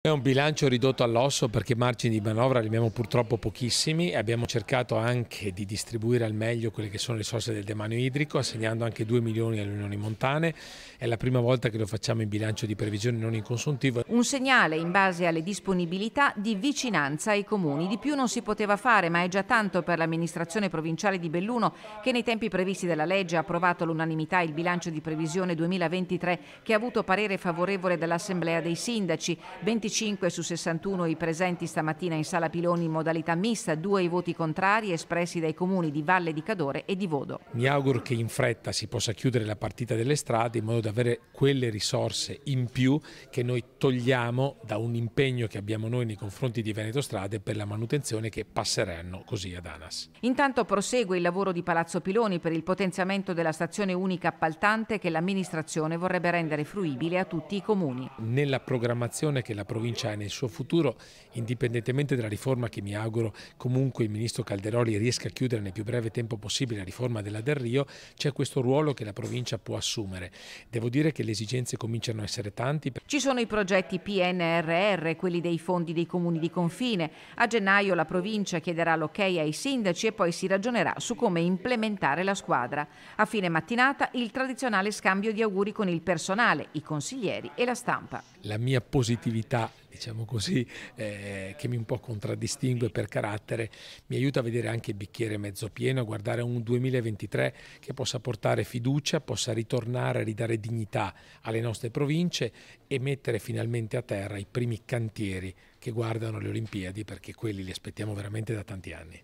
È un bilancio ridotto all'osso perché margini di manovra li abbiamo purtroppo pochissimi e abbiamo cercato anche di distribuire al meglio quelle che sono le risorse del demanio idrico, assegnando anche 2 milioni alle unioni montane. È la prima volta che lo facciamo in bilancio di previsione non in consuntivo. Un segnale in base alle disponibilità di vicinanza ai comuni. Di più non si poteva fare, ma è già tanto per l'amministrazione provinciale di Belluno che nei tempi previsti dalla legge ha approvato all'unanimità il bilancio di previsione 2023 che ha avuto parere favorevole dall'Assemblea dei Sindaci. 25 25 su 61 i presenti stamattina in Sala Piloni in modalità mista, due i voti contrari espressi dai comuni di Valle di Cadore e di Vodo. Mi auguro che in fretta si possa chiudere la partita delle strade in modo da avere quelle risorse in più che noi togliamo da un impegno che abbiamo noi nei confronti di Veneto Strade per la manutenzione che passeranno così ad ANAS. Intanto prosegue il lavoro di Palazzo Piloni per il potenziamento della stazione unica appaltante che l'amministrazione vorrebbe rendere fruibile a tutti i comuni. Nella programmazione che la programmazione provincia e nel suo futuro, indipendentemente dalla riforma che mi auguro comunque il Ministro Calderoli riesca a chiudere nel più breve tempo possibile, la riforma della Del Rio, c'è questo ruolo che la provincia può assumere. Devo dire che le esigenze cominciano a essere tanti. Ci sono i progetti PNRR, quelli dei fondi dei comuni di confine. A gennaio la provincia chiederà l'ok ai sindaci e poi si ragionerà su come implementare la squadra. A fine mattinata il tradizionale scambio di auguri con il personale, i consiglieri e la stampa. La mia positività diciamo così, eh, che mi un po' contraddistingue per carattere, mi aiuta a vedere anche il bicchiere mezzo pieno, a guardare un 2023 che possa portare fiducia, possa ritornare a ridare dignità alle nostre province e mettere finalmente a terra i primi cantieri che guardano le Olimpiadi perché quelli li aspettiamo veramente da tanti anni.